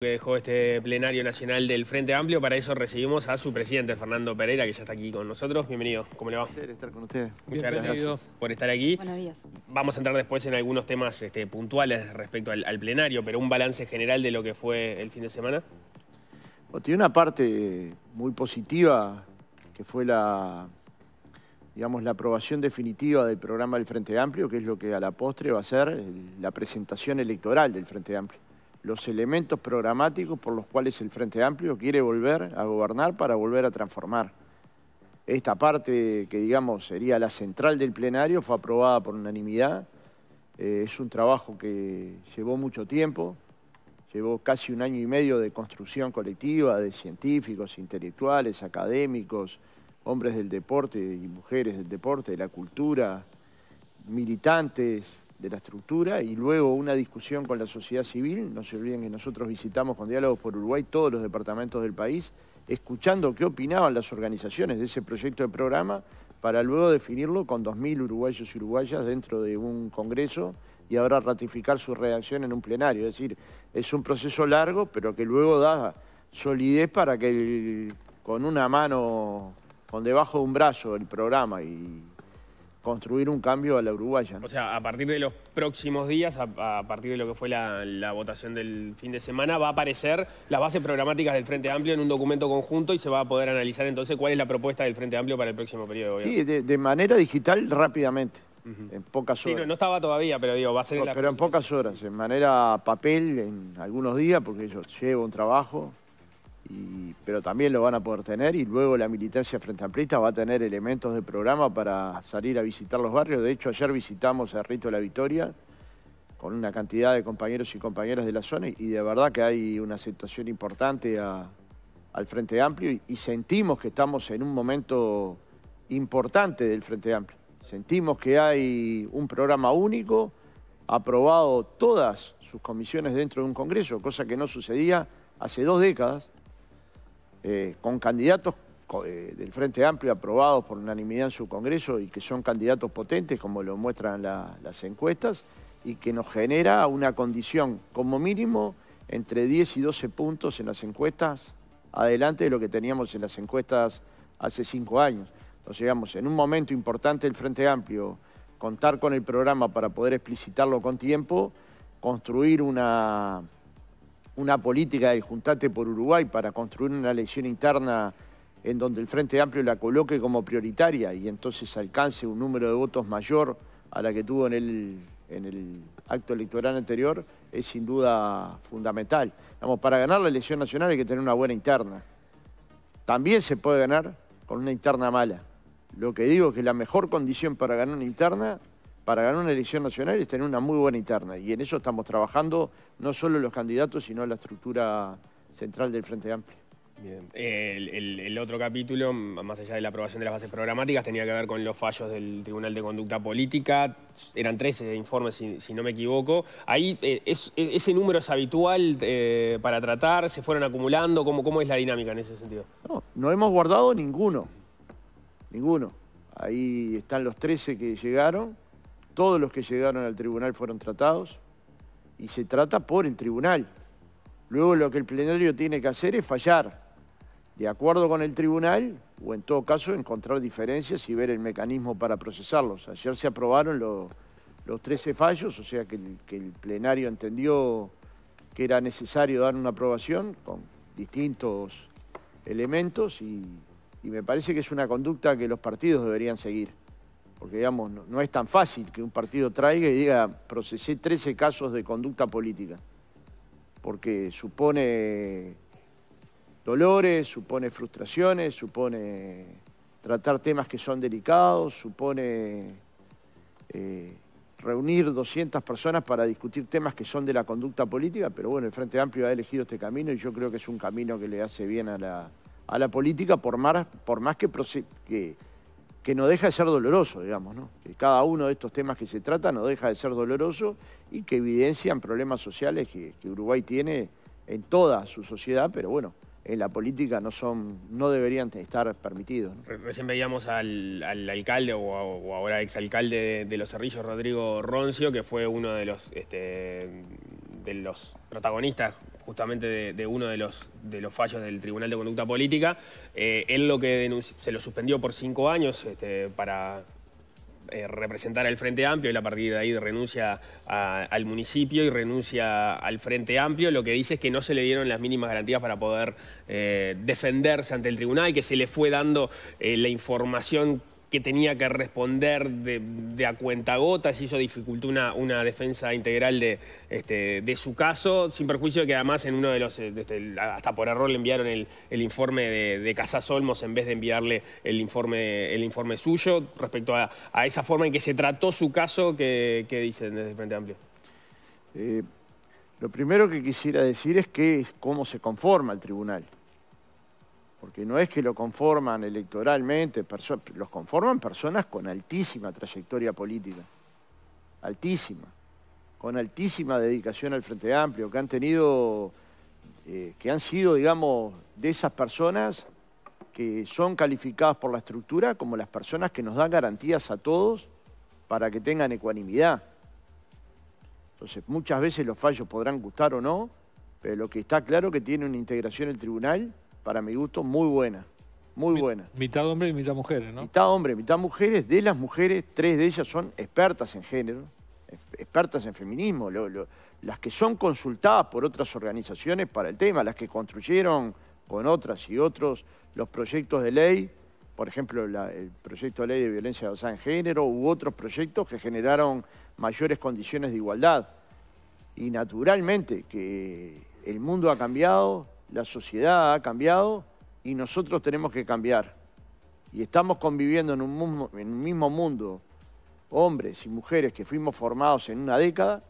que dejó este plenario nacional del Frente Amplio. Para eso recibimos a su presidente, Fernando Pereira, que ya está aquí con nosotros. Bienvenido, ¿cómo le va? Un placer estar con ustedes. Muchas gracias, por estar aquí. Buenos días. Vamos a entrar después en algunos temas este, puntuales respecto al, plenario, pero un balance general de lo que fue el fin de semana. tiene una parte muy positiva, que fue la, digamos, la aprobación definitiva del programa del Frente Amplio, que es lo que a la postre va a ser la presentación electoral del Frente Amplio los elementos programáticos por los cuales el Frente Amplio quiere volver a gobernar para volver a transformar. Esta parte, que digamos sería la central del plenario, fue aprobada por unanimidad. Eh, es un trabajo que llevó mucho tiempo, llevó casi un año y medio de construcción colectiva, de científicos, intelectuales, académicos, hombres del deporte y mujeres del deporte, de la cultura, militantes, de la estructura y luego una discusión con la sociedad civil. No se olviden que nosotros visitamos con Diálogos por Uruguay todos los departamentos del país, escuchando qué opinaban las organizaciones de ese proyecto de programa para luego definirlo con 2.000 uruguayos y uruguayas dentro de un congreso y ahora ratificar su redacción en un plenario. Es decir, es un proceso largo, pero que luego da solidez para que con una mano, con debajo de un brazo el programa y construir un cambio a la uruguaya. O sea, a partir de los próximos días, a, partir de lo que fue la, votación del fin de semana, va a aparecer las bases programáticas del Frente Amplio en un documento conjunto y se va a poder analizar entonces cuál es la propuesta del Frente Amplio para el próximo periodo. Sí, de, manera digital rápidamente. En pocas horas. Sí, no, estaba todavía, pero digo, va a ser... de la... Pero en pocas horas, en manera papel, en algunos días, porque yo llevo un trabajo, pero también lo van a poder tener y luego la militancia frente amplista va a tener elementos de programa para salir a visitar los barrios. De hecho, ayer visitamos a Rito de la Victoria con una cantidad de compañeros y compañeras de la zona y de verdad que hay una aceptación importante al Frente Amplio y sentimos que estamos en un momento importante del Frente Amplio. Sentimos que hay un programa único, aprobado todas sus comisiones dentro de un Congreso, cosa que no sucedía hace dos décadas eh, con candidatos eh, del Frente Amplio aprobados por unanimidad en su Congreso y que son candidatos potentes, como lo muestran las encuestas, y que nos genera una condición como mínimo entre 10 y 12 puntos en las encuestas, adelante de lo que teníamos en las encuestas hace cinco años. Entonces, digamos, en un momento importante del Frente Amplio, contar con el programa para poder explicitarlo con tiempo, construir una una política de Juntate por Uruguay para construir una elección interna en donde el Frente Amplio la coloque como prioritaria y entonces alcance un número de votos mayor a la que tuvo en el, en el acto electoral anterior, es sin duda fundamental. Vamos, para ganar la elección nacional hay que tener una buena interna. También se puede ganar con una interna mala. Lo que digo es que la mejor condición para ganar una interna para ganar una elección nacional es tener una muy buena interna. Y en eso estamos trabajando no solo los candidatos, sino la estructura central del Frente Amplio. El, otro capítulo, más allá de la aprobación de las bases programáticas, tenía que ver con los fallos del Tribunal de Conducta Política. Eran 13 informes, si, no me equivoco. Ahí, eh, e, ¿ese número es habitual eh, para tratar? ¿Se fueron acumulando? ¿Cómo, ¿Cómo es la dinámica en ese sentido? No, no hemos guardado ninguno. Ninguno. Ahí están los 13 que llegaron. Todos los que llegaron al tribunal fueron tratados y se trata por el tribunal. Luego lo que el plenario tiene que hacer es fallar de acuerdo con el tribunal o en todo caso encontrar diferencias y ver el mecanismo para procesarlos. Ayer se aprobaron los, 13 fallos, o sea que el, plenario entendió que era necesario dar una aprobación con distintos elementos y me parece que es una conducta que los partidos deberían seguir porque digamos, no, es tan fácil que un partido traiga y diga, procesé 13 casos de conducta política, porque supone dolores, supone frustraciones, supone tratar temas que son delicados, supone eh, reunir 200 personas para discutir temas que son de la conducta política, pero bueno, el Frente Amplio ha elegido este camino y yo creo que es un camino que le hace bien a la, política, por más, por más que, que que no deja de ser doloroso, digamos, ¿no? que cada uno de estos temas que se trata no deja de ser doloroso y que evidencian problemas sociales que, Uruguay tiene en toda su sociedad, pero bueno, en la política no son, no deberían estar permitidos. Recién veíamos al, alcalde o, ahora exalcalde de, de Los Cerrillos, Rodrigo Roncio, que fue uno de los, este, de los protagonistas justamente de, uno de los, de los fallos del Tribunal de Conducta Política. Eh, él lo que se lo suspendió por cinco años este, para eh, representar al Frente Amplio, y a partir de ahí renuncia al municipio y renuncia al Frente Amplio, lo que dice es que no se le dieron las mínimas garantías para poder eh, defenderse ante el tribunal, que se le fue dando la información que tenía que responder de, de a cuentagotas y eso dificultó una, una defensa integral de, este, de su caso, sin perjuicio de que además en uno de los, eh, este, hasta por error le enviaron el, informe de, de, Casas en vez de enviarle el informe, el informe suyo respecto a, esa forma en que se trató su caso, que, que dicen desde el Frente Amplio? Eh, lo primero que quisiera decir es que cómo se conforma el tribunal porque no es que lo conforman electoralmente, los conforman personas con altísima trayectoria política, altísima, con altísima dedicación al Frente Amplio, que han tenido, eh, que han sido, digamos, de esas personas que son calificadas por la estructura como las personas que nos dan garantías a todos para que tengan ecuanimidad. Entonces, muchas veces los fallos podrán gustar o no, pero lo que está claro es que tiene una integración el tribunal para mi gusto, muy buena. Muy buena. Mitad hombre y mitad mujeres, ¿no? Mitad hombre, mitad mujeres. De las mujeres, tres de ellas son expertas en género, expertas en feminismo, las que son consultadas por otras organizaciones para el tema, las que construyeron con otras y otros los proyectos de ley, por ejemplo, el proyecto de ley de violencia basada en género u otros proyectos que generaron mayores condiciones de igualdad. Y naturalmente que el mundo ha cambiado, la sociedad ha cambiado y nosotros tenemos que cambiar. Y estamos conviviendo en un, mismo, en mismo mundo, hombres y mujeres que fuimos formados en una década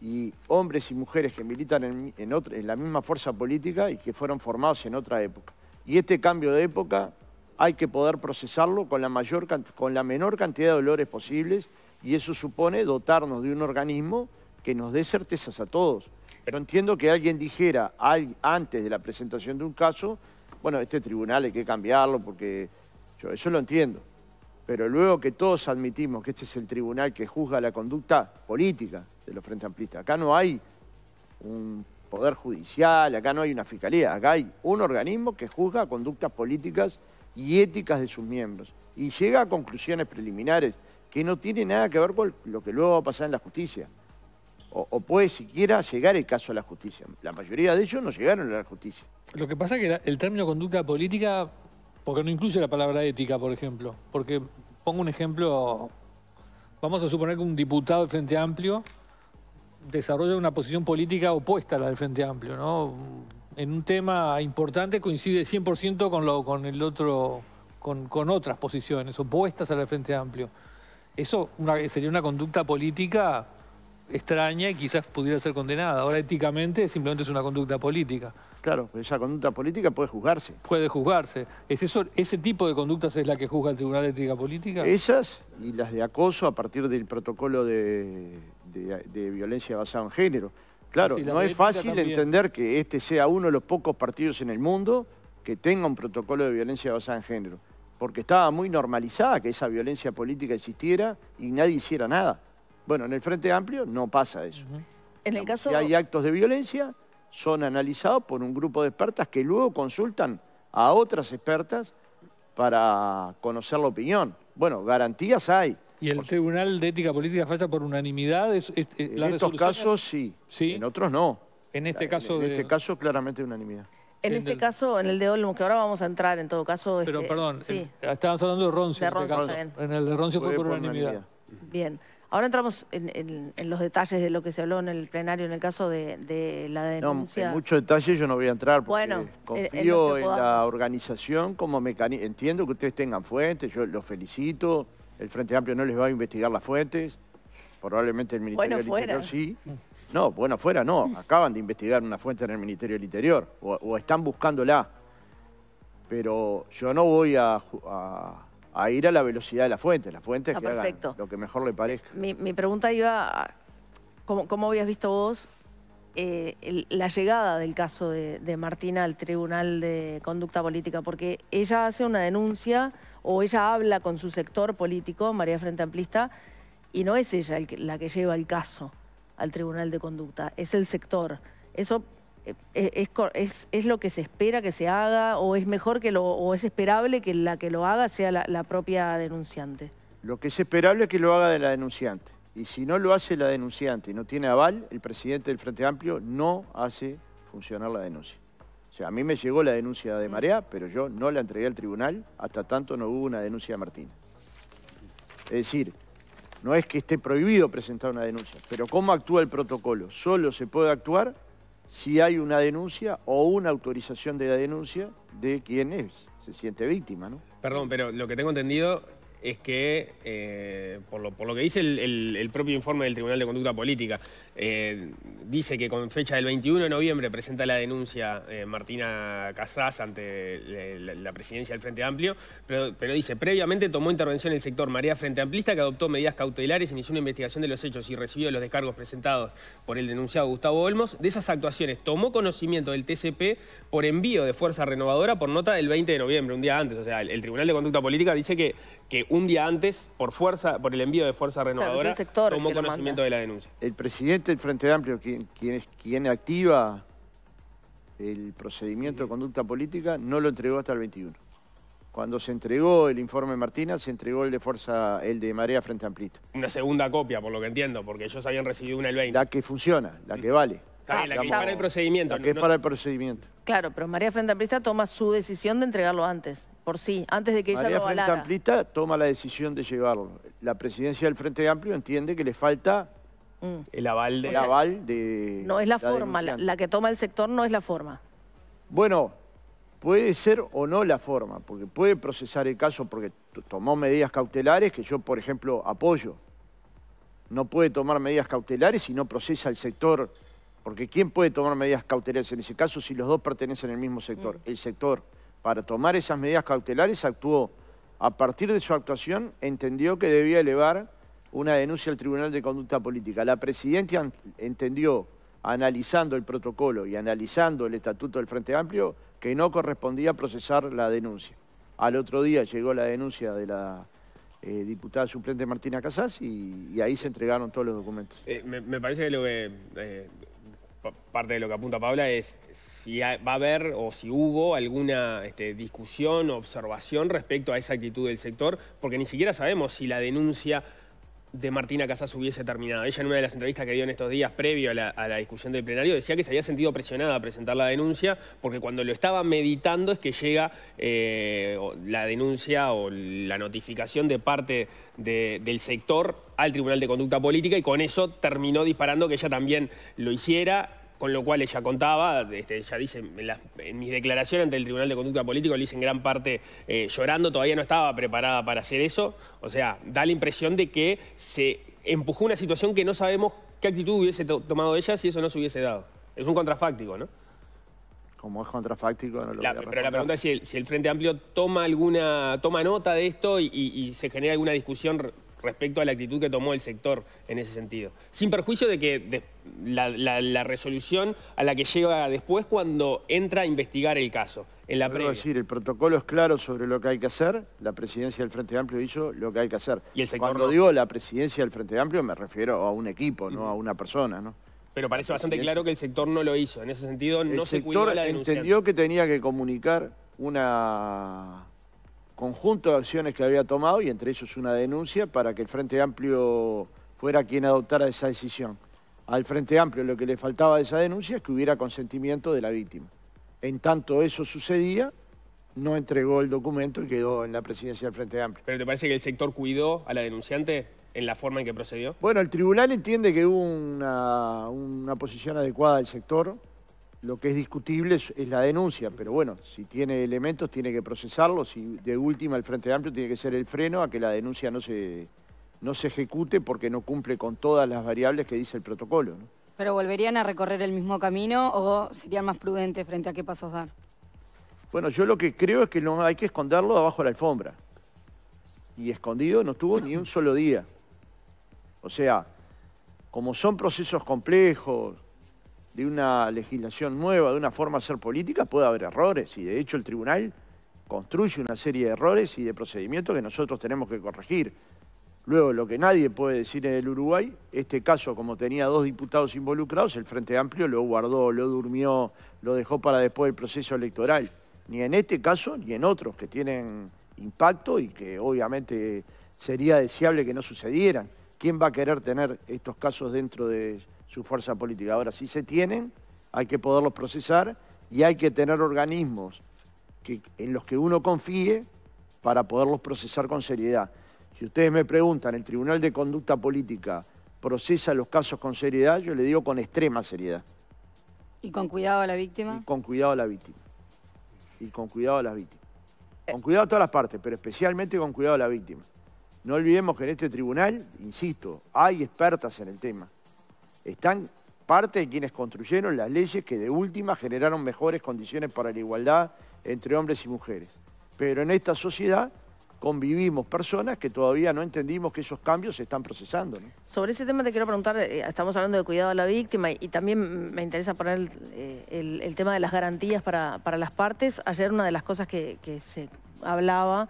y hombres y mujeres que militan en, en la misma fuerza política y que fueron formados en otra época. Y este cambio de época hay que poder procesarlo con la, mayor, con la menor cantidad de dolores posibles y eso supone dotarnos de un organismo que nos dé certezas a todos. Pero entiendo que alguien dijera antes de la presentación de un caso, bueno, este tribunal hay que cambiarlo porque yo eso lo entiendo. Pero luego que todos admitimos que este es el tribunal que juzga la conducta política de los Frente Amplistas, acá no hay un poder judicial, acá no hay una fiscalía, acá hay un organismo que juzga conductas políticas y éticas de sus miembros y llega a conclusiones preliminares que no tienen nada que ver con lo que luego va a pasar en la justicia o, puede siquiera llegar el caso a la justicia. La mayoría de ellos no llegaron a la justicia. Lo que pasa es que el término conducta política, porque no incluye la palabra ética, por ejemplo, porque pongo un ejemplo, vamos a suponer que un diputado del Frente Amplio desarrolla una posición política opuesta a la del Frente Amplio, ¿no? En un tema importante coincide 100% con, lo, con el otro, con, otras posiciones opuestas a la del Frente Amplio. Eso sería una conducta política extraña y quizás pudiera ser condenada. Ahora éticamente simplemente es una conducta política. Claro, pues esa conducta política puede juzgarse. Puede juzgarse. ¿Es ¿Ese tipo de conductas es la que juzga el Tribunal de Ética Política? Esas y las de acoso a partir del protocolo de, violencia basada en género. Claro, no es fácil entender que este sea uno de los pocos partidos en el mundo que tenga un protocolo de violencia basada en género, porque estaba muy normalizada que esa violencia política existiera y nadie hiciera nada. Bueno, en el Frente Amplio no pasa eso. En el caso... Si hay actos de violencia, son analizados por un grupo de expertas que luego consultan a otras expertas para conocer la opinión. Bueno, garantías hay. ¿Y el Tribunal de Ética Política falla por unanimidad? en estos casos sí. en otros no. En este caso... de... este caso claramente unanimidad. En, este caso, en el de Olmo, que ahora vamos a entrar en todo caso... Pero este, perdón, sí. estábamos hablando de Roncio. Este en el de Roncio fue, por, unanimidad. Bien. Ahora entramos en, los detalles de lo que se habló en el plenario en el caso de, la denuncia. No, en muchos detalles yo no voy a entrar porque bueno, confío en, la organización como mecanismo. Entiendo que ustedes tengan fuentes, yo los felicito. El Frente Amplio no les va a investigar las fuentes. Probablemente el Ministerio del Interior sí. No, bueno, afuera no. Acaban de investigar una fuente en el Ministerio del Interior o, están buscándola. Pero yo no voy a a ir a la velocidad de la fuente. La fuente es ah, que lo que mejor le parezca. Mi, pregunta iba, a, ¿cómo, habías visto vos eh, la llegada del caso de, Martina al Tribunal de Conducta Política? Porque ella hace una denuncia o ella habla con su sector político, María Frente Amplista, y no es ella la que lleva el caso al Tribunal de Conducta, es el sector. Eso eh, eh, es, es, lo que se espera que se haga o es mejor que lo, o es esperable que la que lo haga sea la, propia denunciante? Lo que es esperable es que lo haga de la denunciante. Y si no lo hace la denunciante y no tiene aval, el presidente del Frente Amplio no hace funcionar la denuncia. O sea, a mí me llegó la denuncia de mm. Marea, pero yo no la entregué al tribunal hasta tanto no hubo una denuncia de Martina. Es decir, no es que esté prohibido presentar una denuncia, pero cómo actúa el protocolo. Solo se puede actuar si hay una denuncia o una autorización de la denuncia de quién es, se siente víctima, ¿no? Perdón, pero lo que tengo entendido es que, eh, por, lo, que dice el, propio informe del Tribunal de Conducta Política, eh, dice que con fecha del 21 de noviembre presenta la denuncia eh, Martina Casas ante la, presidencia del Frente Amplio, pero, dice, previamente tomó intervención el sector María Frente Amplista que adoptó medidas cautelares, inició una investigación de los hechos y recibió los descargos presentados por el denunciado Gustavo Olmos. De esas actuaciones tomó conocimiento del TCP por envío de Fuerza Renovadora por nota del 20 de noviembre, un día antes. O sea, el Tribunal de Conducta Política dice que que un día antes, por fuerza, por el envío de fuerza renovadora, el sector tomó conocimiento de la denuncia. El presidente del Frente Amplio, quien, quien, activa el procedimiento de conducta política, no lo entregó hasta el 21. Cuando se entregó el informe Martina, se entregó el de fuerza, el de Marea Frente Amplito. Una segunda copia, por lo que entiendo, porque ellos habían recibido una el 20. La que funciona, la que vale la que es para el procedimiento. que es para el procedimiento. Claro, pero María Frente Amplista toma su decisión de entregarlo antes, por sí, antes de que ella lo lo María Frente Amplista toma la decisión de llevarlo. La presidencia del Frente Amplio entiende que le falta... Mm. El aval de... aval de... No es la, forma, la que toma el sector no es la forma. Bueno, puede ser o no la forma, porque puede procesar el caso porque tomó medidas cautelares que yo, por ejemplo, apoyo. No puede tomar medidas cautelares si no procesa el sector porque ¿quién puede tomar medidas cautelares en ese caso si los dos pertenecen al mismo sector? Mm. El sector, para tomar esas medidas cautelares, actuó. A partir de su actuación, entendió que debía elevar una denuncia al Tribunal de Conducta Política. La Presidenta entendió, analizando el protocolo y analizando el Estatuto del Frente Amplio, que no correspondía procesar la denuncia. Al otro día llegó la denuncia de la eh, diputada suplente Martina Casas y, ahí se entregaron todos los documentos. Eh, me, parece que lo que eh, parte de lo que apunta Paula es si va a haber o si hubo alguna este, discusión o observación respecto a esa actitud del sector, porque ni siquiera sabemos si la denuncia de Martina Casas hubiese terminado. Ella en una de las entrevistas que dio en estos días previo a la, discusión del plenario decía que se había sentido presionada a presentar la denuncia porque cuando lo estaba meditando es que llega eh, la denuncia o la notificación de parte del sector al Tribunal de Conducta Política y con eso terminó disparando que ella también lo hiciera con lo cual ella contaba, este, ya dice, en, mis declaraciones ante el Tribunal de Conducta Política le hice en gran parte eh, llorando, todavía no estaba preparada para hacer eso. O sea, da la impresión de que se empujó una situación que no sabemos qué actitud hubiese tomado ella si eso no se hubiese dado. Es un contrafáctico, ¿no? Como es contrafáctico, no lo Pero la pregunta es si el, Frente Amplio toma alguna toma nota de esto y se genera alguna discusión respecto a la actitud que tomó el sector en ese sentido. Sin perjuicio de que la, resolución a la que llega después cuando entra a investigar el caso. En decir, el protocolo es claro sobre lo que hay que hacer, la presidencia del Frente Amplio hizo lo que hay que hacer. cuando digo la presidencia del Frente Amplio me refiero a un equipo, no a una persona, Pero parece bastante claro que el sector no lo hizo. En ese sentido, no se cuidó la denuncia. El sector entendió que tenía que comunicar una conjunto de acciones que había tomado y entre ellos una denuncia para que el Frente Amplio fuera quien adoptara esa decisión. Al Frente Amplio lo que le faltaba de esa denuncia es que hubiera consentimiento de la víctima. En tanto eso sucedía, no entregó el documento y quedó en la presidencia del Frente Amplio. ¿Pero te parece que el sector cuidó a la denunciante en la forma en que procedió? Bueno, el tribunal entiende que hubo una, una posición adecuada del sector lo que es discutible es, la denuncia, pero bueno, si tiene elementos tiene que procesarlos y de última el Frente Amplio tiene que ser el freno a que la denuncia no se, no se ejecute porque no cumple con todas las variables que dice el protocolo. ¿Pero volverían a recorrer el mismo camino o serían más prudentes frente a qué pasos dar? Bueno, yo lo que creo es que no hay que esconderlo abajo de la alfombra. Y escondido no estuvo ni un solo día. O sea, como son procesos complejos, de una legislación nueva, de una forma de hacer política, puede haber errores y de hecho el tribunal construye una serie de errores y de procedimientos que nosotros tenemos que corregir. Luego, lo que nadie puede decir en el Uruguay, este caso, como tenía dos diputados involucrados, el Frente Amplio lo guardó, lo durmió, lo dejó para después del proceso electoral. Ni en este caso, ni en otros que tienen impacto y que obviamente sería deseable que no sucedieran. ¿Quién va a querer tener estos casos dentro de su fuerza política. Ahora, si se tienen, hay que poderlos procesar y hay que tener organismos que, en los que uno confíe para poderlos procesar con seriedad. Si ustedes me preguntan, ¿el Tribunal de Conducta Política procesa los casos con seriedad? Yo le digo con extrema seriedad. ¿Y con cuidado a la víctima? Y con cuidado a la víctima. Y con cuidado a las víctimas. Con cuidado a todas las partes, pero especialmente con cuidado a la víctima. No olvidemos que en este tribunal, insisto, hay expertas en el tema están parte de quienes construyeron las leyes que de última generaron mejores condiciones para la igualdad entre hombres y mujeres. Pero en esta sociedad convivimos personas que todavía no entendimos que esos cambios se están procesando. Sobre ese tema te quiero preguntar, eh, estamos hablando de cuidado a la víctima y también me interesa poner eh, el, tema de las garantías para, para, las partes. Ayer una de las cosas que, se hablaba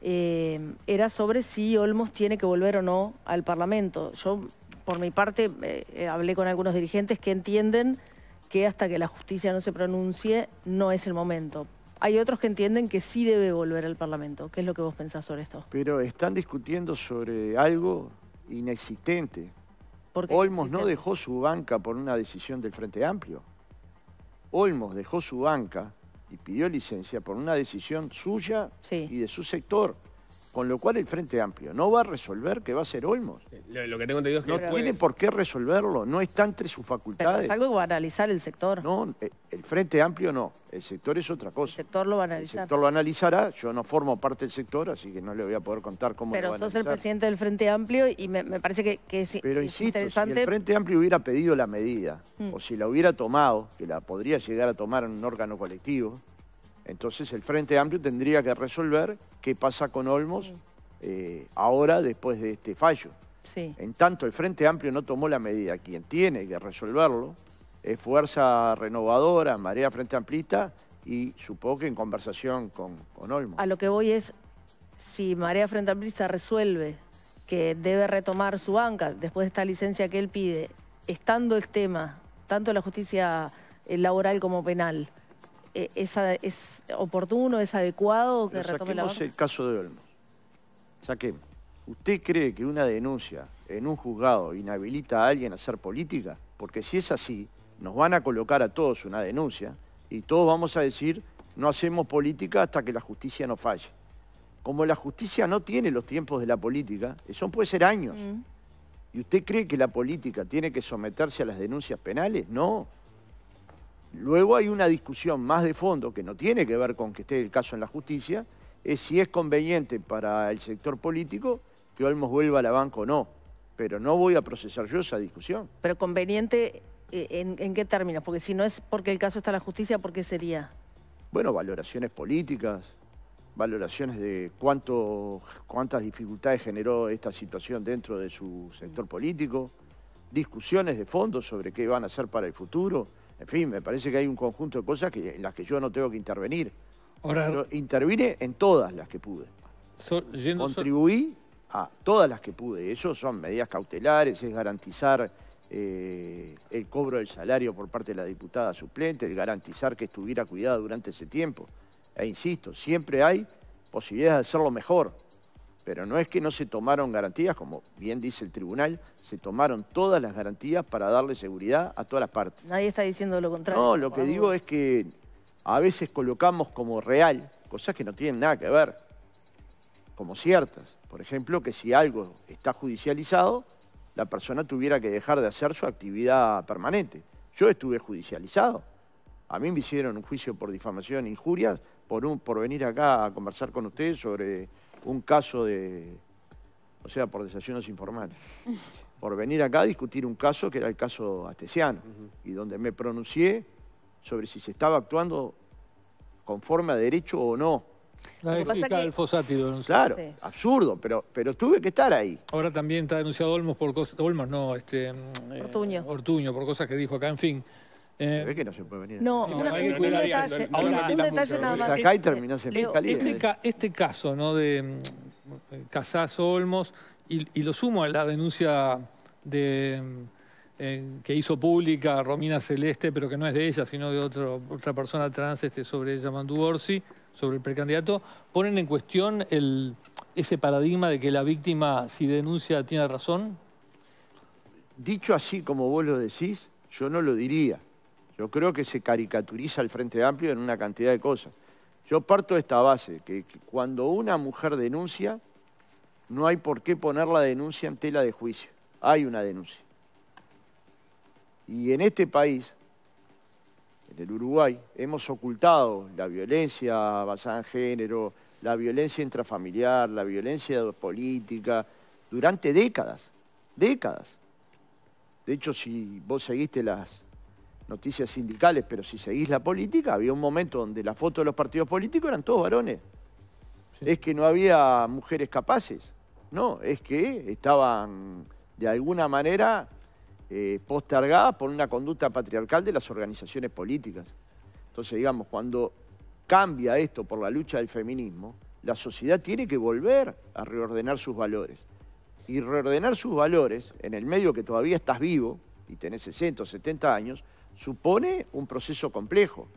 eh, era sobre si Olmos tiene que volver o no al Parlamento. Yo por mi parte, eh, eh, hablé con algunos dirigentes que entienden que hasta que la justicia no se pronuncie no es el momento. Hay otros que entienden que sí debe volver al Parlamento. ¿Qué es lo que vos pensás sobre esto? Pero están discutiendo sobre algo inexistente. Olmos no dejó su banca por una decisión del Frente Amplio. Olmos dejó su banca y pidió licencia por una decisión suya y de su sector. Con lo cual el Frente Amplio no va a resolver que va a ser Olmos. Lo, que tengo entendido es que no puede... tiene por qué resolverlo, no está entre sus facultades. es algo que va a analizar el sector. No, eh, el Frente Amplio no, el sector es otra cosa. El sector lo va a analizar. El sector lo analizará, yo no formo parte del sector, así que no le voy a poder contar cómo lo va a sos el presidente del Frente Amplio y me, parece que, que, Pero insisto, si el Frente Amplio hubiera pedido la medida, mm. o si la hubiera tomado, que la podría llegar a tomar en un órgano colectivo, entonces el Frente Amplio tendría que resolver qué pasa con Olmos eh, ahora después de este fallo. Sí. En tanto el Frente Amplio no tomó la medida, quien tiene que resolverlo es Fuerza Renovadora, Marea Frente Amplista y supongo que en conversación con, con Olmos. A lo que voy es, si Marea Frente Amplista resuelve que debe retomar su banca después de esta licencia que él pide, estando el tema, tanto la justicia eh, laboral como penal, eh, es, oportuno, es adecuado que retome la el caso de Olmos. Saquemos. ¿Usted cree que una denuncia en un juzgado inhabilita a alguien a hacer política? Porque si es así, nos van a colocar a todos una denuncia y todos vamos a decir, no hacemos política hasta que la justicia no falle. Como la justicia no tiene los tiempos de la política, eso puede ser años. Mm. ¿Y usted cree que la política tiene que someterse a las denuncias penales? No. Luego hay una discusión más de fondo que no tiene que ver con que esté el caso en la justicia, es si es conveniente para el sector político que Olmos vuelva a la banca o no. Pero no voy a procesar yo esa discusión. Pero conveniente, eh, ¿en, qué términos? Porque si no es porque el caso está en la justicia, ¿por qué sería? Bueno, valoraciones políticas, valoraciones de cuántas dificultades generó esta situación dentro de su sector político, discusiones de fondo sobre qué van a hacer para el futuro. En fin, me parece que hay un conjunto de cosas que, en las que yo no tengo que intervenir. Ahora, intervine en todas las que pude. Contribuí a todas las que pude. Eso son medidas cautelares, es garantizar eh, el cobro del salario por parte de la diputada suplente, el garantizar que estuviera cuidada durante ese tiempo. E insisto, siempre hay posibilidades de hacerlo mejor. Pero no es que no se tomaron garantías, como bien dice el tribunal, se tomaron todas las garantías para darle seguridad a todas las partes. Nadie está diciendo lo contrario. No, lo que digo es que a veces colocamos como real cosas que no tienen nada que ver, como ciertas. Por ejemplo, que si algo está judicializado, la persona tuviera que dejar de hacer su actividad permanente. Yo estuve judicializado. A mí me hicieron un juicio por difamación e injurias por, por venir acá a conversar con ustedes sobre un caso de, o sea, por desayunos informales, por venir acá a discutir un caso que era el caso Astesiano, y donde me pronuncié sobre si se estaba actuando conforme a derecho o no. La ética del Claro, absurdo, pero, pero tuve que estar ahí. Ahora también está denunciado Olmos por cosas... Olmos no, este... Mm, Ortuño. Eh, Ortuño, por cosas que dijo acá, en fin... Eh, no se puede venir? No, un, detalle, nada más. Acá y este, eh. este, caso ¿no? de mm, Casas Olmos, y, lo sumo a la denuncia de, mm, eh, que hizo pública Romina Celeste, pero que no es de ella, sino de otro, otra persona trans este, sobre Yamandu Orsi, sobre el precandidato, ponen en cuestión ese paradigma de que la víctima, si denuncia, tiene razón. Dicho así como vos lo decís, yo no lo diría. Yo creo que se caricaturiza el Frente Amplio en una cantidad de cosas. Yo parto de esta base, que, cuando una mujer denuncia, no hay por qué poner la denuncia en tela de juicio. Hay una denuncia. Y en este país, en el Uruguay, hemos ocultado la violencia basada en género, la violencia intrafamiliar, la violencia política, durante décadas, décadas. De hecho, si vos seguiste las noticias sindicales, pero si seguís la política, había un momento donde la foto de los partidos políticos eran todos varones. Es que no había mujeres capaces, no, es que estaban de alguna manera eh, postergadas por una conducta patriarcal de las organizaciones políticas. Entonces, digamos, cuando cambia esto por la lucha del feminismo, la sociedad tiene que volver a reordenar sus valores. Y reordenar sus valores en el medio que todavía estás vivo y tenés 60 70 años, supone un proceso complejo.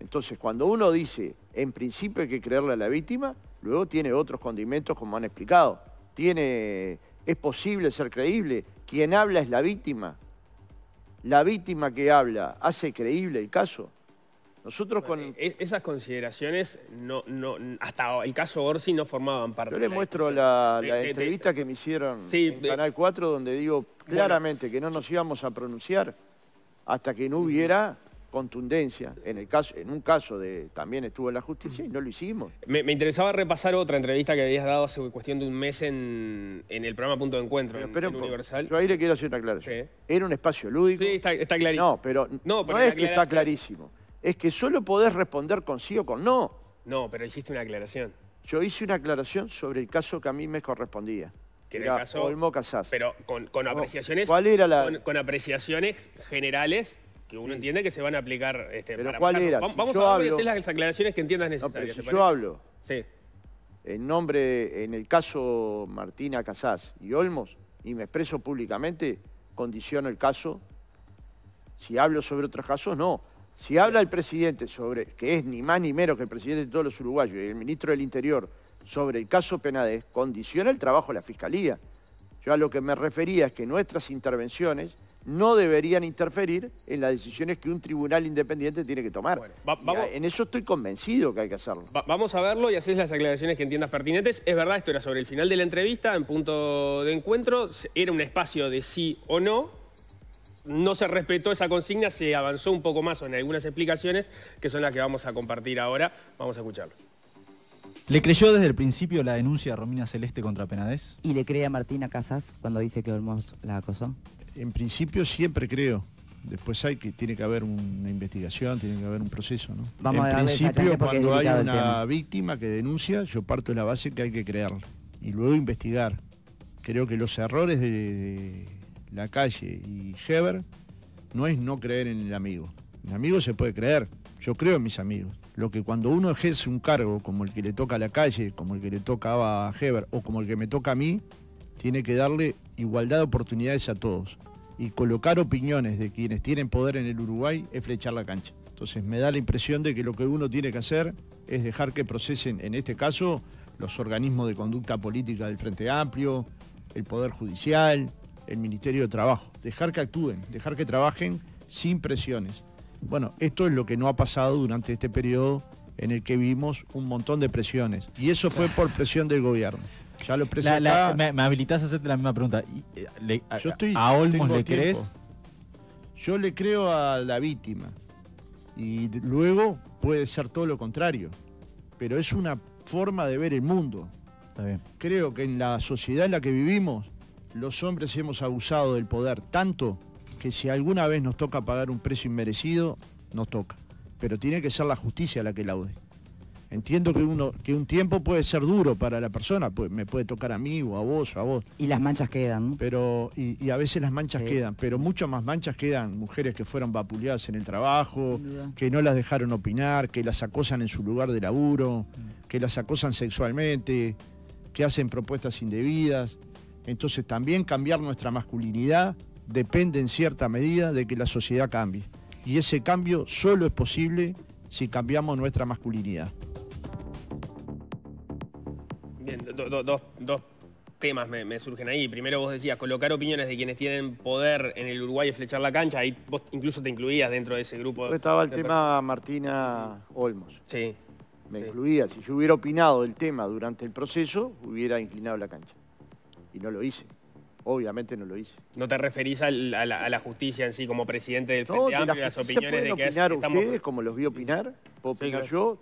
Entonces, cuando uno dice, en principio hay que creerle a la víctima, luego tiene otros condimentos como han explicado. Tiene, es posible ser creíble. Quien habla es la víctima. La víctima que habla hace creíble el caso. Nosotros con... E, esas consideraciones, no, no, hasta el caso Orsi no formaban parte. Yo le muestro la, entrevista que me hicieron en Canal 4 donde digo claramente que no nos íbamos a pronunciar hasta que no hubiera contundencia. En, el caso, en un caso de también estuvo en la justicia y no lo hicimos. Me, interesaba repasar otra entrevista que habías dado hace cuestión de un mes en, el programa Punto de Encuentro pero, Universal. Yo ahí le quiero hacer una aclaración. Era un espacio lúdico. Sí, está, clarísimo. No, pero no, pero no es que está clarísimo. Es que solo podés responder consigo con no. No, pero hiciste una aclaración. Yo hice una aclaración sobre el caso que a mí me correspondía. Olmo Casas. Pero con, apreciaciones. Con, apreciaciones generales que uno entiende que se van a aplicar. Este, pero para ¿cuál era? Vamos, a las aclaraciones que entiendas necesarias. yo hablo. Sí. En nombre, en el caso Martina Casas y Olmos, y me expreso públicamente, condiciono el caso. Si hablo sobre otros casos, no. Si habla el presidente sobre, que es ni más ni menos que el presidente de todos los uruguayos y el ministro del Interior, sobre el caso Penades condiciona el trabajo de la Fiscalía. Yo a lo que me refería es que nuestras intervenciones no deberían interferir en las decisiones que un tribunal independiente tiene que tomar. en eso estoy convencido que hay que hacerlo. vamos a verlo y haces las aclaraciones que entiendas pertinentes. Es verdad, esto era sobre el final de la entrevista, en punto de encuentro, era un espacio de sí o no. No se respetó esa consigna, se avanzó un poco más en algunas explicaciones que son las que vamos a compartir ahora. Vamos a escucharlo. ¿Le creyó desde el principio la denuncia de Romina Celeste contra Penades? ¿Y le cree a Martina Casas cuando dice que Olmos la acosó? En principio siempre creo. Después hay que tiene que haber una investigación, tiene que haber un proceso, ¿no? Vamos en principio, cuando hay una víctima que denuncia, yo parto de la base que hay que creerla. y luego investigar. Creo que los errores de, de la calle y Heber no es no creer en el amigo. El amigo se puede creer. Yo creo en mis amigos lo que cuando uno ejerce un cargo como el que le toca a la calle, como el que le tocaba a Heber o como el que me toca a mí, tiene que darle igualdad de oportunidades a todos. Y colocar opiniones de quienes tienen poder en el Uruguay es flechar la cancha. Entonces me da la impresión de que lo que uno tiene que hacer es dejar que procesen, en este caso, los organismos de conducta política del Frente Amplio, el Poder Judicial, el Ministerio de Trabajo. Dejar que actúen, dejar que trabajen sin presiones. Bueno, esto es lo que no ha pasado durante este periodo en el que vimos un montón de presiones. Y eso fue por presión del gobierno. Ya lo me, habilitas a hacerte la misma pregunta. Eh, Yo estoy, Olmos le crees? Yo le creo a la víctima. Y luego puede ser todo lo contrario. Pero es una forma de ver el mundo. Está bien. Creo que en la sociedad en la que vivimos, los hombres hemos abusado del poder tanto que si alguna vez nos toca pagar un precio inmerecido, nos toca. Pero tiene que ser la justicia la que laude. Entiendo que uno que un tiempo puede ser duro para la persona, pues me puede tocar a mí o a vos o a vos. Y las manchas quedan. Pero y, a veces las manchas quedan, pero muchas más manchas quedan mujeres que fueron vapuleadas en el trabajo, que no las dejaron opinar, que las acosan en su lugar de laburo, que las acosan sexualmente, que hacen propuestas indebidas. Entonces también cambiar nuestra masculinidad depende en cierta medida de que la sociedad cambie. Y ese cambio solo es posible si cambiamos nuestra masculinidad. Bien, dos temas me, surgen ahí. Primero vos decías, colocar opiniones de quienes tienen poder en el Uruguay y flechar la cancha, ahí vos incluso te incluías dentro de ese grupo. estaba el tema Martina Olmos. Sí. Me incluía. Si yo hubiera opinado el tema durante el proceso, hubiera inclinado la cancha. Y no lo hice. Obviamente no lo hice. ¿No te referís a, la, justicia en sí como presidente del Frente no, las, opiniones de que opinar ustedes como los vi opinar? ¿Puedo opinar yo?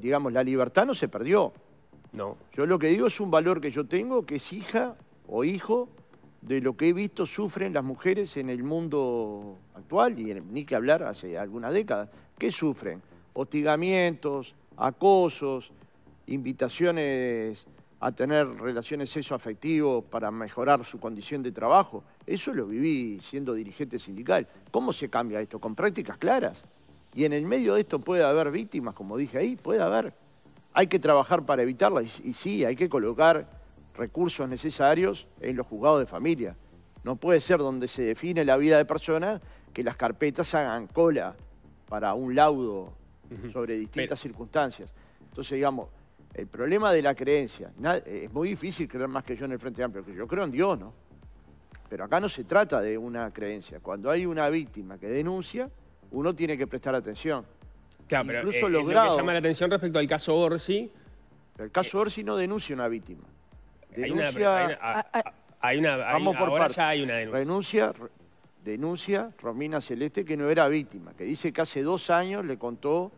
digamos, la libertad no se perdió. No. Yo lo que digo es un valor que yo tengo, que es hija o hijo de lo que he visto sufren las mujeres en el mundo actual, y ni que hablar hace algunas décadas. ¿Qué sufren? Hostigamientos, acosos, invitaciones a tener relaciones sexo afectivo para mejorar su condición de trabajo. Eso lo viví siendo dirigente sindical. ¿Cómo se cambia esto? Con prácticas claras. Y en el medio de esto puede haber víctimas, como dije ahí, puede haber. Hay que trabajar para evitarlas y, sí, hay que colocar recursos necesarios en los juzgados de familia. No puede ser donde se define la vida de personas que las carpetas hagan cola para un laudo sobre distintas circunstancias. Entonces, digamos, el problema de la creencia. Es muy difícil creer más que yo en el Frente Amplio, porque yo creo en Dios, ¿no? Pero acá no se trata de una creencia. Cuando hay una víctima que denuncia, uno tiene que prestar atención. Claro, Incluso pero, eh, que llama la atención respecto al caso Orsi. El caso Orsi no denuncia una víctima. Denuncia. Hay una, vamos por ahora hay una denuncia. denuncia Romina Celeste que no era víctima, que dice que hace dos años le contó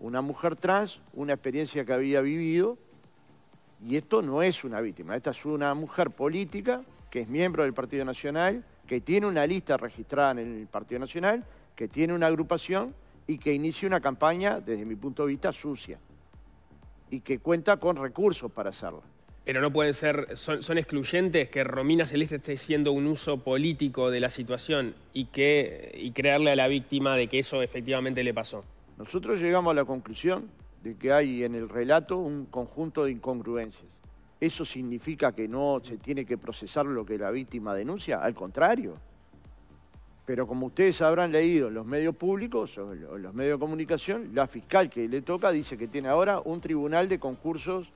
una mujer trans, una experiencia que había vivido, y esto no es una víctima, esta es una mujer política que es miembro del Partido Nacional, que tiene una lista registrada en el Partido Nacional, que tiene una agrupación y que inicia una campaña, desde mi punto de vista, sucia y que cuenta con recursos para hacerla. Pero no pueden ser, son, excluyentes que Romina Celeste esté haciendo un uso político de la situación y, que, y creerle a la víctima de que eso efectivamente le pasó. Nosotros llegamos a la conclusión de que hay en el relato un conjunto de incongruencias. ¿Eso significa que no se tiene que procesar lo que la víctima denuncia? Al contrario. Pero como ustedes habrán leído en los medios públicos o en los medios de comunicación, la fiscal que le toca dice que tiene ahora un tribunal de concursos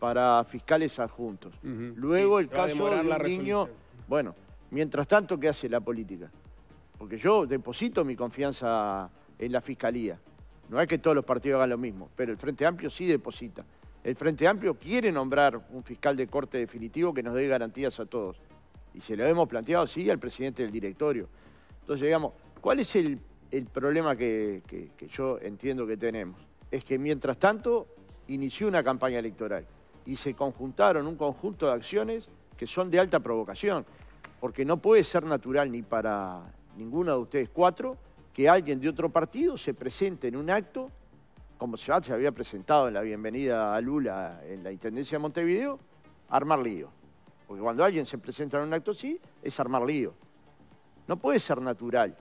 para fiscales adjuntos. Luego el caso del niño... Bueno, mientras tanto, ¿qué hace la política? Porque yo deposito mi confianza en la fiscalía. No es que todos los partidos hagan lo mismo, pero el Frente Amplio sí deposita. El Frente Amplio quiere nombrar un fiscal de corte definitivo que nos dé garantías a todos. Y se lo hemos planteado, sí, al presidente del directorio. Entonces, digamos, ¿cuál es el, problema que, que yo entiendo que tenemos? Es que mientras tanto inició una campaña electoral y se conjuntaron un conjunto de acciones que son de alta provocación, porque no puede ser natural ni para ninguno de ustedes cuatro que alguien de otro partido se presente en un acto, como se había presentado en la bienvenida a Lula en la Intendencia de Montevideo, armar lío. Porque cuando alguien se presenta en un acto así, es armar lío. No puede ser natural.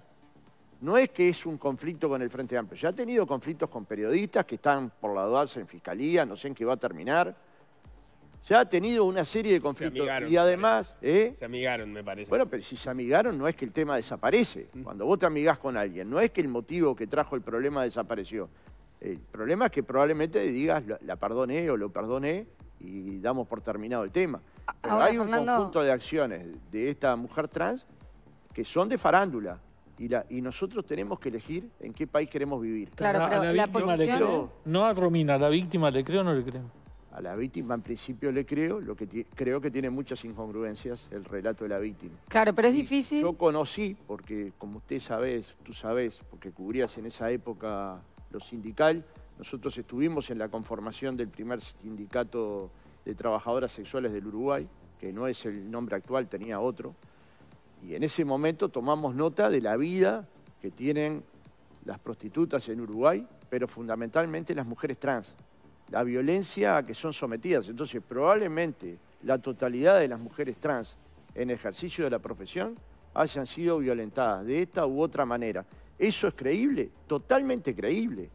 No es que es un conflicto con el Frente Amplio. Ya ha tenido conflictos con periodistas que están por la duda en fiscalía, no sé en qué va a terminar ya ha tenido una serie de conflictos. y además... ¿eh? Se amigaron, me parece. Bueno, pero si se amigaron no es que el tema desaparece. Cuando vos te amigás con alguien, no es que el motivo que trajo el problema desapareció. El problema es que probablemente digas, la perdoné o lo perdoné y damos por terminado el tema. Pero hay un conjunto de acciones de esta mujer trans que son de farándula. Y, nosotros tenemos que elegir en qué país queremos vivir. Claro, pero la, posición... No a Romina, la víctima le creo o no le creo. A la víctima en principio le creo, lo que creo que tiene muchas incongruencias el relato de la víctima. Claro, pero es difícil. Yo conocí, porque como usted sabe, tú sabes, porque cubrías en esa época lo sindical, nosotros estuvimos en la conformación del primer sindicato de trabajadoras sexuales del Uruguay, que no es el nombre actual, tenía otro. Y en ese momento tomamos nota de la vida que tienen las prostitutas en Uruguay, pero fundamentalmente las mujeres trans la violencia a que son sometidas. Entonces, probablemente la totalidad de las mujeres trans en ejercicio de la profesión hayan sido violentadas de esta u otra manera. ¿Eso es creíble? Totalmente creíble.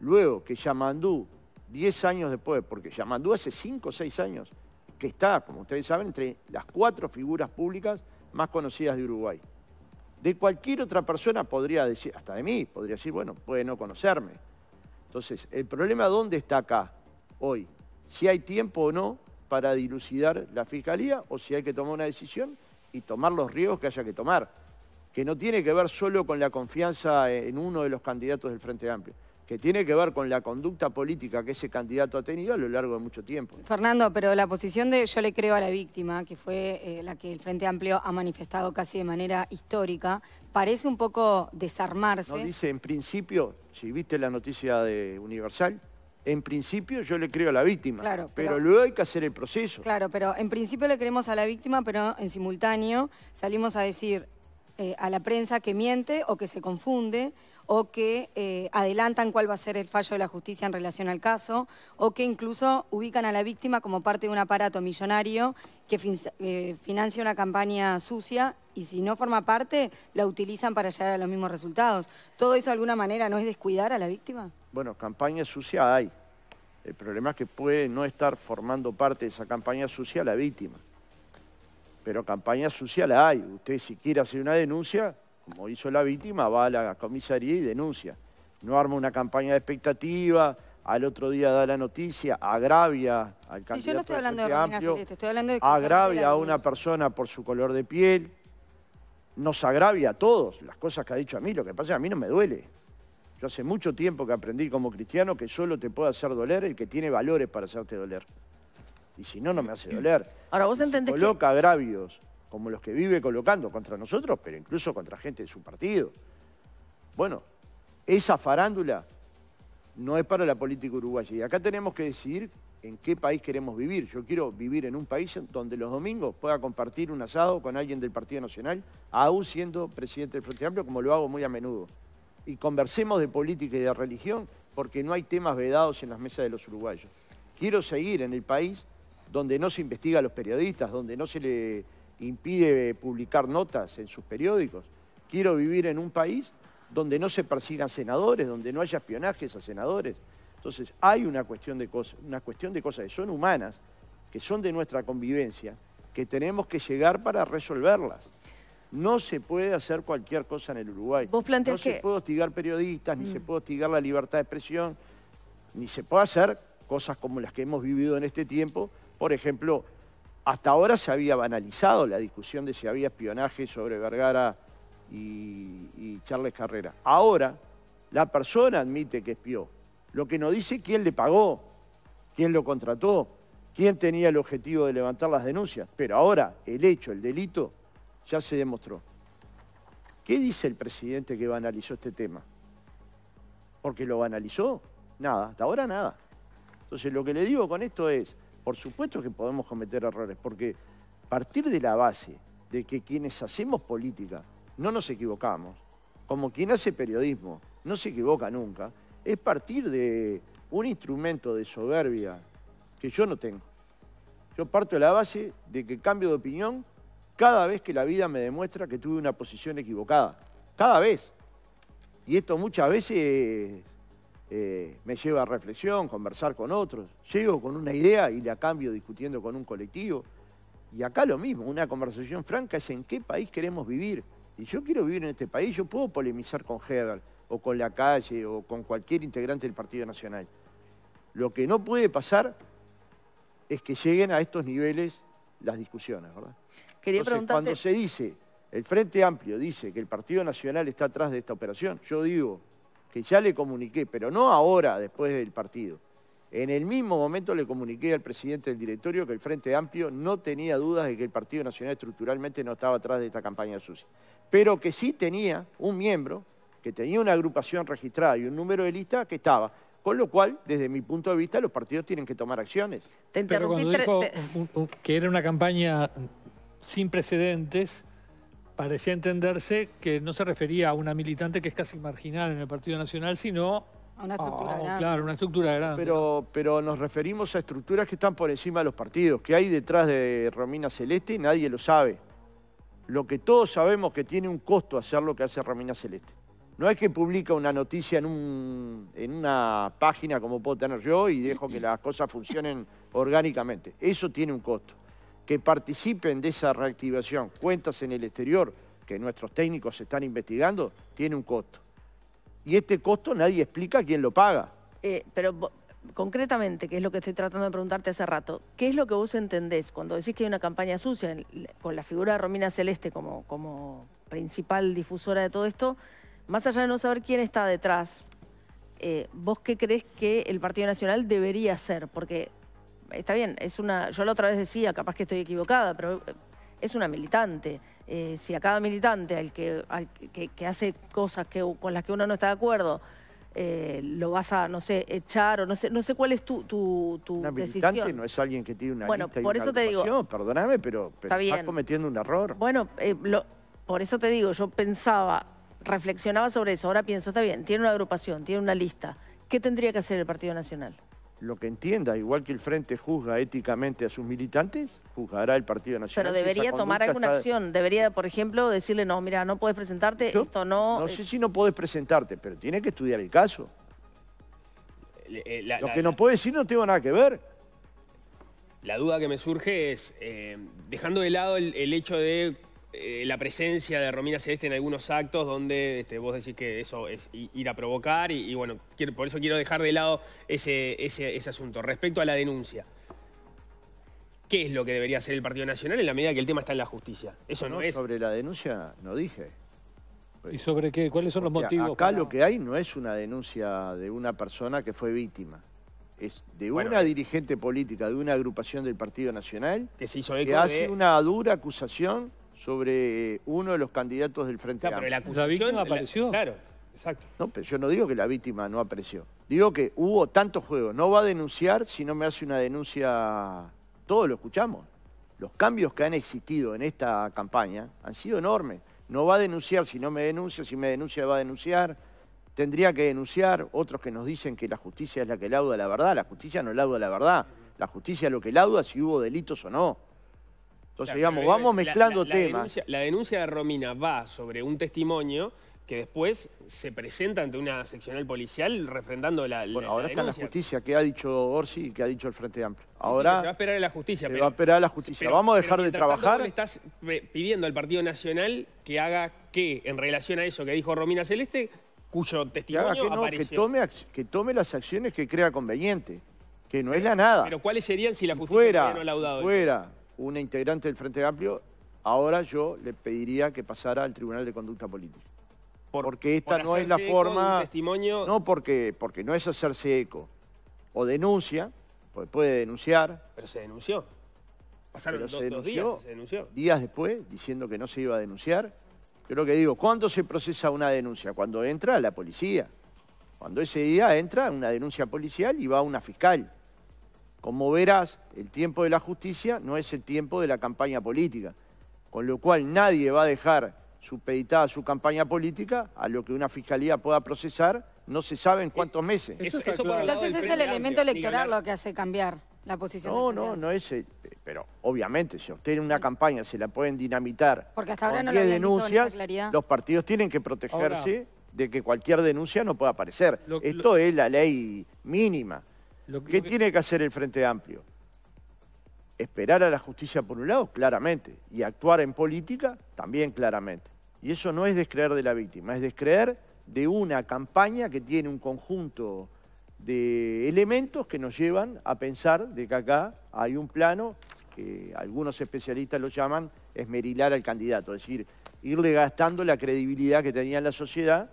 Luego, que Yamandú, 10 años después, porque Yamandú hace 5 o 6 años, que está, como ustedes saben, entre las cuatro figuras públicas más conocidas de Uruguay. De cualquier otra persona podría decir, hasta de mí, podría decir, bueno, puede no conocerme entonces, ¿el problema dónde está acá hoy? Si hay tiempo o no para dilucidar la fiscalía o si hay que tomar una decisión y tomar los riesgos que haya que tomar, que no tiene que ver solo con la confianza en uno de los candidatos del Frente Amplio que tiene que ver con la conducta política que ese candidato ha tenido a lo largo de mucho tiempo. Fernando, pero la posición de yo le creo a la víctima, que fue eh, la que el Frente Amplio ha manifestado casi de manera histórica, parece un poco desarmarse. No dice, en principio, si viste la noticia de Universal, en principio yo le creo a la víctima, claro, pero, luego hay que hacer el proceso. Claro, pero en principio le creemos a la víctima, pero en simultáneo salimos a decir eh, a la prensa que miente o que se confunde o que eh, adelantan cuál va a ser el fallo de la justicia en relación al caso, o que incluso ubican a la víctima como parte de un aparato millonario que eh, financia una campaña sucia y si no forma parte, la utilizan para llegar a los mismos resultados. ¿Todo eso de alguna manera no es descuidar a la víctima? Bueno, campaña sucia hay. El problema es que puede no estar formando parte de esa campaña sucia la víctima. Pero campaña sucia la hay. Usted si quiere hacer una denuncia, como hizo la víctima, va a la comisaría y denuncia. No arma una campaña de expectativa, al otro día da la noticia, agravia al candidato yo no estoy hablando de amplio, estoy hablando de agravia a una persona por su color de piel, nos agravia a todos, las cosas que ha dicho a mí, lo que pasa es que a mí no me duele. Yo hace mucho tiempo que aprendí como cristiano que solo te puede hacer doler el que tiene valores para hacerte doler. Y si no, no me hace doler. Ahora vos entendés que coloca agravios como los que vive colocando contra nosotros, pero incluso contra gente de su partido. Bueno, esa farándula no es para la política uruguaya. Y acá tenemos que decidir en qué país queremos vivir. Yo quiero vivir en un país donde los domingos pueda compartir un asado con alguien del Partido Nacional, aún siendo presidente del Frente Amplio, como lo hago muy a menudo. Y conversemos de política y de religión, porque no hay temas vedados en las mesas de los uruguayos. Quiero seguir en el país donde no se investiga a los periodistas, donde no se le impide publicar notas en sus periódicos. Quiero vivir en un país donde no se persigan senadores, donde no haya espionajes a senadores. Entonces, hay una cuestión de cosas, una cuestión de cosas que son humanas, que son de nuestra convivencia, que tenemos que llegar para resolverlas. No se puede hacer cualquier cosa en el Uruguay. no se puede hostigar periodistas, ni se mm. puede hostigar la libertad de expresión, ni se puede hacer cosas como las que hemos vivido en este tiempo. Por ejemplo, hasta ahora se había banalizado la discusión de si había espionaje sobre Vergara y, Charles Carrera. Ahora la persona admite que espió. Lo que no dice quién le pagó, quién lo contrató, quién tenía el objetivo de levantar las denuncias. Pero ahora el hecho, el delito, ya se demostró. ¿Qué dice el presidente que banalizó este tema? Porque lo banalizó. Nada, hasta ahora nada. Entonces lo que le digo con esto es, por supuesto que podemos cometer errores, porque partir de la base de que quienes hacemos política no nos equivocamos, como quien hace periodismo no se equivoca nunca, es partir de un instrumento de soberbia que yo no tengo. Yo parto de la base de que cambio de opinión cada vez que la vida me demuestra que tuve una posición equivocada. Cada vez. Y esto muchas veces eh, me lleva a reflexión, conversar con otros. Llego con una idea y la cambio discutiendo con un colectivo. Y acá lo mismo, una conversación franca es en qué país queremos vivir. Y yo quiero vivir en este país, yo puedo polemizar con Heber o con la calle o con cualquier integrante del Partido Nacional. Lo que no puede pasar es que lleguen a estos niveles las discusiones, ¿verdad? cuando se dice, el Frente Amplio dice que el Partido Nacional está atrás de esta operación, yo digo, que ya le comuniqué, pero no ahora, después del partido. En el mismo momento le comuniqué al presidente del directorio que el Frente Amplio no tenía dudas de que el Partido Nacional estructuralmente no estaba atrás de esta campaña de sucia, pero que sí tenía un miembro que tenía una agrupación registrada y un número de lista que estaba. Con lo cual, desde mi punto de vista, los partidos tienen que tomar acciones. Pero cuando que era una campaña sin precedentes, parecía entenderse que no se refería a una militante que es casi marginal en el Partido Nacional, sino a una estructura oh, grande. Claro, una estructura grande. Pero, pero nos referimos a estructuras que están por encima de los partidos. que hay detrás de Romina Celeste? y Nadie lo sabe. Lo que todos sabemos que tiene un costo hacer lo que hace Romina Celeste. No es que publica una noticia en, un, en una página como puedo tener yo y dejo que las cosas funcionen orgánicamente. Eso tiene un costo que participen de esa reactivación, cuentas en el exterior que nuestros técnicos están investigando, tiene un costo. Y este costo nadie explica quién lo paga. Eh, pero concretamente, que es lo que estoy tratando de preguntarte hace rato, ¿qué es lo que vos entendés cuando decís que hay una campaña sucia con la figura de Romina Celeste como, como principal difusora de todo esto? Más allá de no saber quién está detrás, eh, ¿vos qué crees que el Partido Nacional debería hacer? Porque está bien, es una, yo la otra vez decía, capaz que estoy equivocada, pero eh, es una militante. Eh, si a cada militante al que, que, hace cosas que, con las que uno no está de acuerdo, eh, lo vas a, no sé, echar o no sé, no sé cuál es tu, tu, una militante no es alguien que tiene una bueno, por eso te digo, perdóname, pero, cometiendo un error. Bueno, por eso te digo, yo pensaba, reflexionaba sobre eso, ahora pienso, está bien, tiene una agrupación, tiene una lista, ¿qué tendría que hacer el Partido Nacional? lo que entienda, igual que el Frente juzga éticamente a sus militantes, juzgará el Partido Nacional. Pero debería tomar alguna acción, debería, por ejemplo, decirle, no, mira, no puedes presentarte, esto no... No eh, sé si no puedes presentarte, pero tiene que estudiar el caso. Eh, lo que no puede decir no tengo nada que ver. La duda que me surge es, eh, dejando de lado el hecho de eh, la presencia de Romina Celeste en algunos actos donde este, vos decís que eso es ir a provocar y, bueno, por eso quiero dejar de lado ese, ese, asunto. Respecto a la denuncia, ¿qué es lo que debería hacer el Partido Nacional en la medida que el tema está en la justicia? Eso no, es... Sobre la denuncia no dije. ¿Y sobre qué? ¿Cuáles son los motivos? Acá lo que hay no es una denuncia de una persona que fue víctima es de una dirigente política de una agrupación del Partido Nacional que, se hizo hace una dura acusación sobre uno de los candidatos del Frente Amplio. Pero la, acusación, apareció. claro, exacto. No, pero yo no digo que la víctima no apareció. Digo que hubo tantos juegos. No va a denunciar si no me hace una denuncia... Todos lo escuchamos. Los cambios que han existido en esta campaña han sido enormes. No va a denunciar si no me denuncia, si me denuncia va a denunciar. Tendría que denunciar otros que nos dicen que la justicia es la que lauda la verdad. La justicia no lauda la verdad. La justicia es lo que lauda si hubo delitos o no vamos mezclando temas. la denuncia de Romina va sobre un testimonio que después se presenta ante una seccional policial refrendando la, ley. Bueno, ahora está en la justicia, que ha dicho Orsi y que ha dicho el Frente Amplio. Ahora se va a esperar a la justicia. va a esperar la justicia. Vamos a dejar de trabajar. estás eh, pidiendo al Partido Nacional que haga qué en relación a eso que dijo Romina Celeste, cuyo testimonio que, no, que tome, que tome las acciones que crea conveniente, que no es la nada. Pero ¿cuáles serían si la justicia fuera, fuera, una integrante del Frente Amplio, ahora yo le pediría que pasara al Tribunal de Conducta Política. porque esta no es la forma... Testimonio... No, porque, porque no es hacerse eco. O denuncia, pues puede denunciar. Pero se denunció. Pasaron dos, días, se denunció. Días después, diciendo que no se iba a denunciar. Yo lo que digo, ¿cuándo se procesa una denuncia? Cuando entra la policía. Cuando ese día entra una denuncia policial y va una fiscal. Como verás, el tiempo de la justicia no es el tiempo de la campaña política, con lo cual nadie va a dejar supeditada su campaña política a lo que una fiscalía pueda procesar, no se sabe en eh, cuántos meses. Entonces es el elemento electoral lo que hace cambiar la posición. No, no, no es... pero obviamente, si obtiene una campaña se la pueden dinamitar Porque hasta ahora los partidos tienen que protegerse de que cualquier denuncia no pueda aparecer. Esto es la ley mínima. ¿Qué tiene que hacer el Frente Amplio? Esperar a la justicia por un lado, claramente, y actuar en política, también claramente. Y eso no es descreer de la víctima, es descreer de una campaña que tiene un conjunto de elementos que nos llevan a pensar de que acá hay un plano que algunos especialistas lo llaman esmerilar al candidato, es decir, irle gastando la credibilidad que tenía la sociedad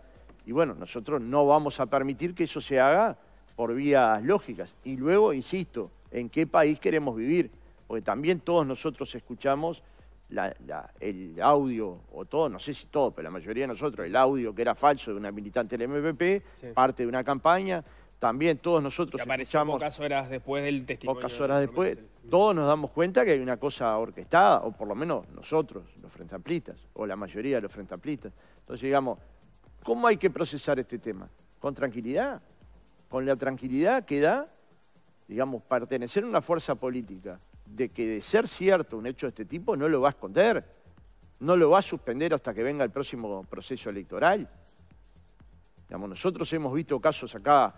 y bueno, nosotros no vamos a permitir que eso se haga por vías lógicas. Y luego, insisto, en qué país queremos vivir, porque también todos nosotros escuchamos el audio, o todo, no sé si todo, pero la mayoría de nosotros, el audio que era falso de una militante del MPP, parte de una campaña, también todos nosotros escuchamos... pocas horas después del testimonio. Pocas horas después, todos nos damos cuenta que hay una cosa orquestada, o por lo menos nosotros, los frente amplistas, o la mayoría de los frente amplistas. Entonces, digamos, ¿cómo hay que procesar este tema? ¿Con tranquilidad? con la tranquilidad que da, digamos, pertenecer a una fuerza política, de que de ser cierto un hecho de este tipo no lo va a esconder, no lo va a suspender hasta que venga el próximo proceso electoral. Digamos, nosotros hemos visto casos acá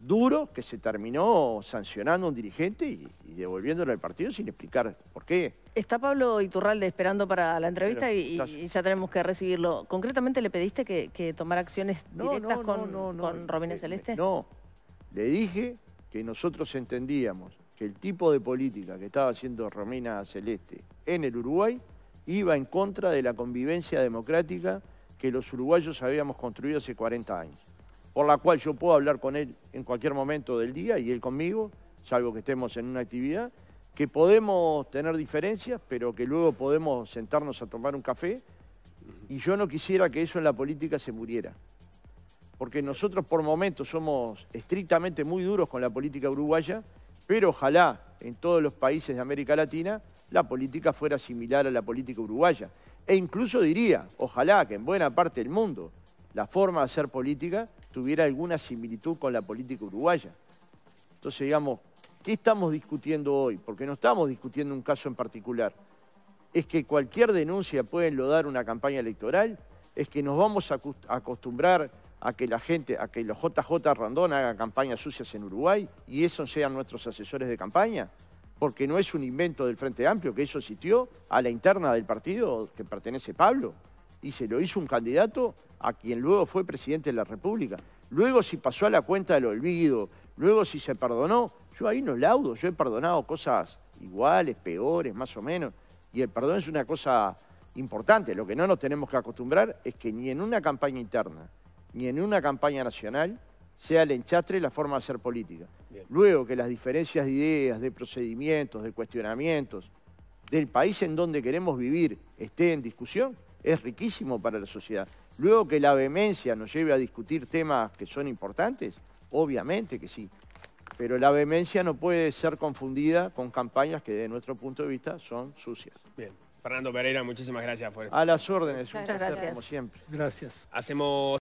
duro que se terminó sancionando a un dirigente y, devolviéndolo al partido sin explicar por qué. Está Pablo Iturralde esperando para la entrevista y, ya tenemos que recibirlo. ¿Concretamente le pediste que, tomara acciones directas con, Romina Celeste? No, le dije que nosotros entendíamos que el tipo de política que estaba haciendo Romina Celeste en el Uruguay iba en contra de la convivencia democrática que los uruguayos habíamos construido hace 40 años por la cual yo puedo hablar con él en cualquier momento del día y él conmigo, salvo que estemos en una actividad, que podemos tener diferencias, pero que luego podemos sentarnos a tomar un café. Y yo no quisiera que eso en la política se muriera. Porque nosotros por momentos somos estrictamente muy duros con la política uruguaya, pero ojalá en todos los países de América Latina la política fuera similar a la política uruguaya. E incluso diría, ojalá que en buena parte del mundo la forma de hacer política tuviera alguna similitud con la política uruguaya. Entonces, digamos, ¿qué estamos discutiendo hoy? Porque no estamos discutiendo un caso en particular. Es que cualquier denuncia puede enlodar una campaña electoral, es que nos vamos a acostumbrar a que la gente, a que los JJ Randón hagan campañas sucias en Uruguay y esos sean nuestros asesores de campaña, porque no es un invento del Frente Amplio que eso existió a la interna del partido que pertenece Pablo y se lo hizo un candidato a quien luego fue presidente de la República. Luego si pasó a la cuenta del olvido, luego si se perdonó, yo ahí no laudo, yo he perdonado cosas iguales, peores, más o menos, y el perdón es una cosa importante, lo que no nos tenemos que acostumbrar es que ni en una campaña interna, ni en una campaña nacional, sea el enchastre la forma de hacer política. Luego que las diferencias de ideas, de procedimientos, de cuestionamientos, del país en donde queremos vivir esté en discusión, es riquísimo para la sociedad. Luego que la vehemencia nos lleve a discutir temas que son importantes, obviamente que sí. Pero la vehemencia no puede ser confundida con campañas que, desde nuestro punto de vista, son sucias. Bien. Fernando Pereira, muchísimas gracias. Por... A las órdenes, un como siempre. Gracias. Hacemos.